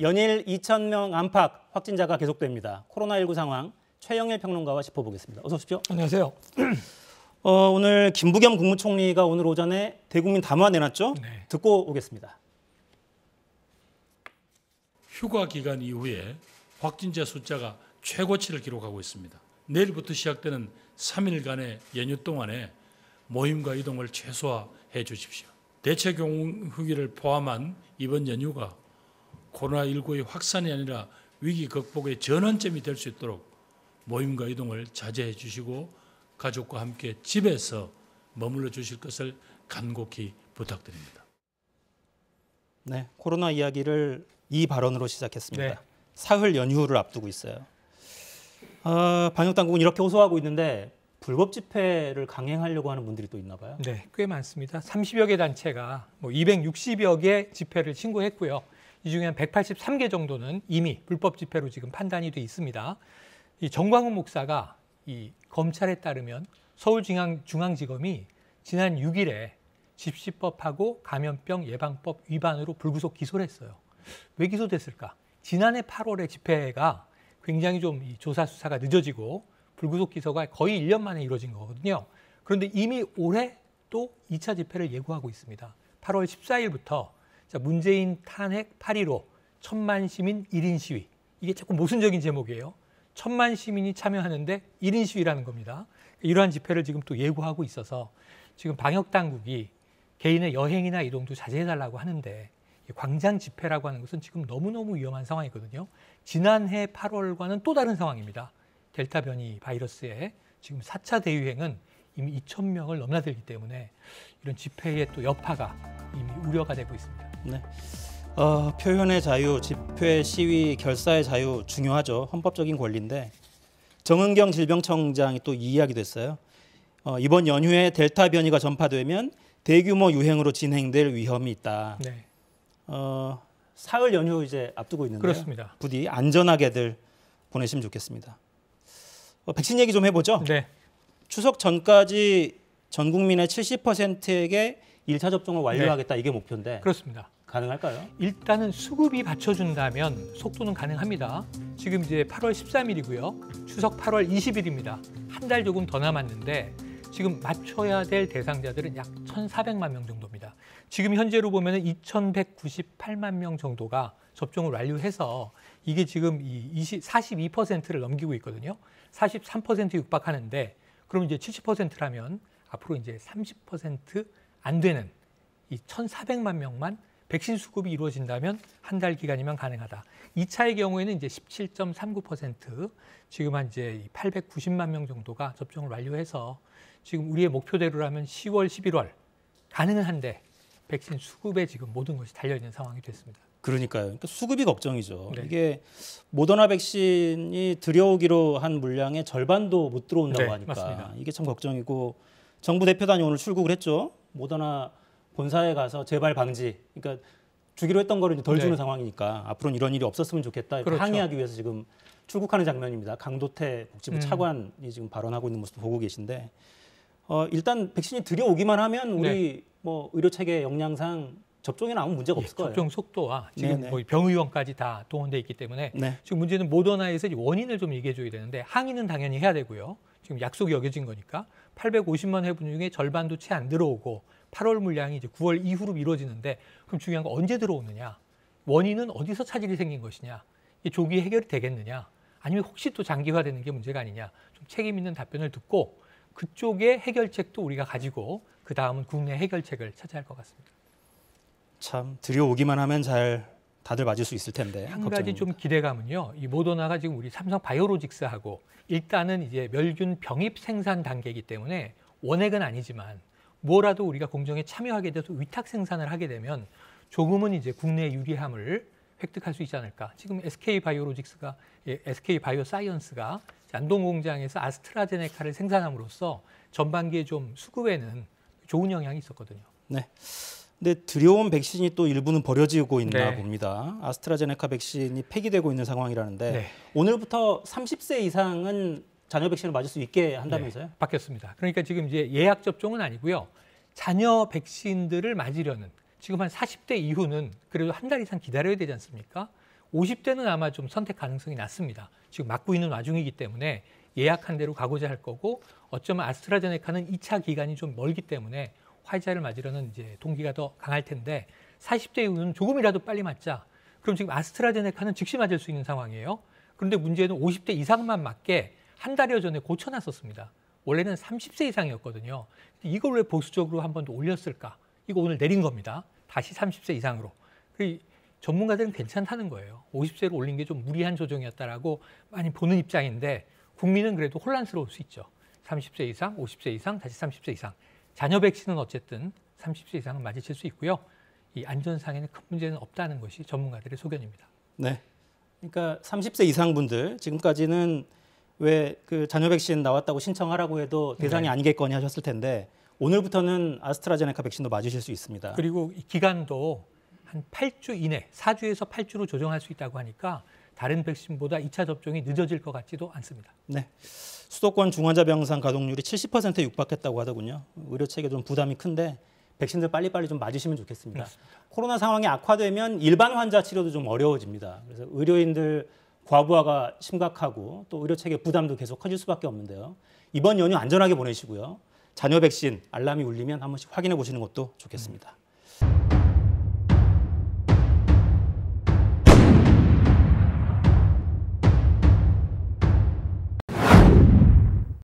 연일 2천명 안팎 확진자가 계속됩니다. 코로나19 상황 최영일 평론가와 짚어보겠습니다. 어서 오십시오. 안녕하세요. 어, 오늘 김부겸 국무총리가 오늘 오전에 대국민 담화 내놨죠? 네. 듣고 오겠습니다. 휴가 기간 이후에 확진자 숫자가 최고치를 기록하고 있습니다. 내일부터 시작되는 3일간의 연휴 동안에 모임과 이동을 최소화해 주십시오. 대체 경우기를 포함한 이번 연휴가 코로나19의 확산이 아니라 위기 극복의 전환점이 될 수 있도록 모임과 이동을 자제해 주시고 가족과 함께 집에서 머물러 주실 것을 간곡히 부탁드립니다. 네, 코로나 이야기를 이 발언으로 시작했습니다. 네. 사흘 연휴를 앞두고 있어요. 아, 방역 당국은 이렇게 호소하고 있는데 불법 집회를 강행하려고 하는 분들이 또 있나 봐요. 네, 꽤 많습니다. 30여 개 단체가 뭐 260여 개 집회를 신고했고요. 이 중에 한 183개 정도는 이미 불법 집회로 지금 판단이 돼 있습니다. 이 정광훈 목사가 이 검찰에 따르면 서울중앙지검이 지난 6일에 집시법하고 감염병 예방법 위반으로 불구속 기소를 했어요. 왜 기소됐을까? 지난해 8월에 집회가 굉장히 좀 조사 수사가 늦어지고 불구속 기소가 거의 1년 만에 이루어진 거거든요. 그런데 이미 올해 또 2차 집회를 예고하고 있습니다. 8월 14일부터 자, 그러니까 문재인 탄핵 8.15 천만 시민 1인 시위. 이게 자꾸 모순적인 제목이에요. 천만 시민이 참여하는데 1인 시위라는 겁니다. 이러한 집회를 지금 또 예고하고 있어서 지금 방역당국이 개인의 여행이나 이동도 자제해달라고 하는데 광장 집회라고 하는 것은 지금 너무너무 위험한 상황이거든요. 지난해 8월과는 또 다른 상황입니다. 델타 변이 바이러스의 지금 4차 대유행은 이미 2천 명을 넘나들기 때문에 이런 집회의 또 여파가 이미 우려가 되고 있습니다. 네. 어, 표현의 자유, 집회, 시위, 결사의 자유 중요하죠. 헌법적인 권리인데 정은경 질병청장이 또 이 이야기도 했어요. 어, 이번 연휴에 델타 변이가 전파되면 대규모 유행으로 진행될 위험이 있다. 네. 어, 사흘 연휴 이제 앞두고 있는데 그렇습니다. 부디 안전하게들 보내시면 좋겠습니다. 어, 백신 얘기 좀 해보죠. 네. 추석 전까지 전 국민의 70%에게 일차 접종을 완료하겠다 네. 이게 목표인데 그렇습니다. 가능할까요? 일단은 수급이 받쳐준다면 속도는 가능합니다. 지금 이제 8월 13일이고요. 추석 8월 20일입니다. 한 달 조금 더 남았는데 지금 맞춰야 될 대상자들은 약 1,400만 명 정도입니다. 지금 현재로 보면 2,198만 명 정도가 접종을 완료해서 이게 지금 이 20, 42%를 넘기고 있거든요. 43% 육박하는데 그럼 이제 70%라면 앞으로 이제 30%안 되는 이 1,400만 명만 백신 수급이 이루어진다면 한 달 기간이면 가능하다. 이차의 경우에는 이제 17.39% 지금 한 이제 890만 명 정도가 접종을 완료해서 지금 우리의 목표대로라면 10월, 11월 가능은 한데 백신 수급에 지금 모든 것이 달려 있는 상황이 됐습니다. 그러니까요. 그러니까 수급이 걱정이죠. 네. 이게 모더나 백신이 들여오기로 한 물량의 절반도 못 들어온다고 네, 하니까 맞습니다. 이게 참 걱정이고 정부 대표단이 오늘 출국을 했죠. 모더나 본사에 가서 재발 방지, 그러니까 주기로 했던 거를 이제 덜 네. 주는 네. 상황이니까 앞으로는 이런 일이 없었으면 좋겠다 그렇죠. 항의하기 위해서 지금 출국하는 장면입니다. 강도태 복지부 음. 차관이 지금 발언하고 있는 모습 보고 계신데 어, 일단 백신이 들여오기만 하면 우리 네. 뭐 의료 체계 역량상 접종이나 아무 문제가 예, 없을 예, 거예요. 접종 속도와 지금 네 병의원까지 다 동원돼 있기 때문에 네. 지금 문제는 모더나에서 원인을 좀 얘기해 줘야 되는데 항의는 당연히 해야 되고요. 지금 약속이 어겨진 거니까 850만 회분 중에 절반도 채 안 들어오고 8월 물량이 이제 9월 이후로 미뤄지는데 그럼 중요한 건 언제 들어오느냐? 원인은 어디서 차질이 생긴 것이냐? 이 조기 해결이 되겠느냐? 아니면 혹시 또 장기화되는 게 문제가 아니냐? 좀 책임 있는 답변을 듣고 그쪽의 해결책도 우리가 가지고 그 다음은 국내 해결책을 찾아야 할 것 같습니다. 참 들여오기만 하면 잘 다들 맞을 수 있을 텐데 한 걱정입니다. 좀 기대감은요. 이 모더나가 지금 우리 삼성 바이오로직스하고 일단은 이제 멸균 병입 생산 단계이기 때문에 원액은 아니지만 뭐라도 우리가 공정에 참여하게 돼서 위탁 생산을 하게 되면 조금은 이제 국내 유리함을 획득할 수 있지 않을까. 지금 SK 바이오로직스가 예, SK 바이오 사이언스가 안동 공장에서 아스트라제네카를 생산함으로써 전반기에 좀 수급에는 좋은 영향이 있었거든요. 네. 근데 들여온 백신이 또 일부는 버려지고 있나 네. 봅니다. 아스트라제네카 백신이 폐기되고 있는 상황이라는데 네. 오늘부터 30세 이상은 자녀 백신을 맞을 수 있게 한다면서요? 네, 바뀌었습니다. 그러니까 지금 이제 예약 접종은 아니고요. 자녀 백신들을 맞으려는 지금 한 40대 이후는 그래도 한 달 이상 기다려야 되지 않습니까? 50대는 아마 좀 선택 가능성이 낮습니다. 지금 맞고 있는 와중이기 때문에 예약한 대로 가고자 할 거고 어쩌면 아스트라제네카는 2차 기간이 좀 멀기 때문에 화이자를 맞으려는 이제 동기가 더 강할 텐데 40대 이후는 조금이라도 빨리 맞자. 그럼 지금 아스트라제네카는 즉시 맞을 수 있는 상황이에요. 그런데 문제는 50대 이상만 맞게 한 달여 전에 고쳐놨었습니다. 원래는 30세 이상이었거든요. 이걸 왜 보수적으로 한 번 더 올렸을까? 이거 오늘 내린 겁니다. 다시 30세 이상으로. 그 전문가들은 괜찮다는 거예요. 50세로 올린 게 좀 무리한 조정이었다라고 많이 보는 입장인데 국민은 그래도 혼란스러울 수 있죠. 30세 이상, 50세 이상, 다시 30세 이상. 자녀 백신은 어쨌든 30세 이상은 맞으실 수 있고요. 이 안전상에는 큰 문제는 없다는 것이 전문가들의 소견입니다. 네. 그러니까 30세 이상 분들 지금까지는 왜그 잔여 백신 나왔다고 신청하라고 해도 대상이 네. 아니겠거니 하셨을 텐데 오늘부터는 아스트라제네카 백신도 맞으실 수 있습니다. 그리고 기간도 한 8주 이내, 4주에서 8주로 조정할 수 있다고 하니까 다른 백신보다 2차 접종이 늦어질 것 같지도 않습니다. 네. 수도권 중환자 병상 가동률이 70%에 육박했다고 하더군요. 의료 체계 좀 부담이 큰데 백신들 빨리빨리 좀 맞으시면 좋겠습니다. 맞습니다. 코로나 상황이 악화되면 일반 환자 치료도 좀 어려워집니다. 그래서 의료인들 과부하가 심각하고 또 의료 체계 부담도 계속 커질 수밖에 없는데요. 이번 연휴 안전하게 보내시고요. 자녀 백신 알람이 울리면 한 번씩 확인해 보시는 것도 좋겠습니다.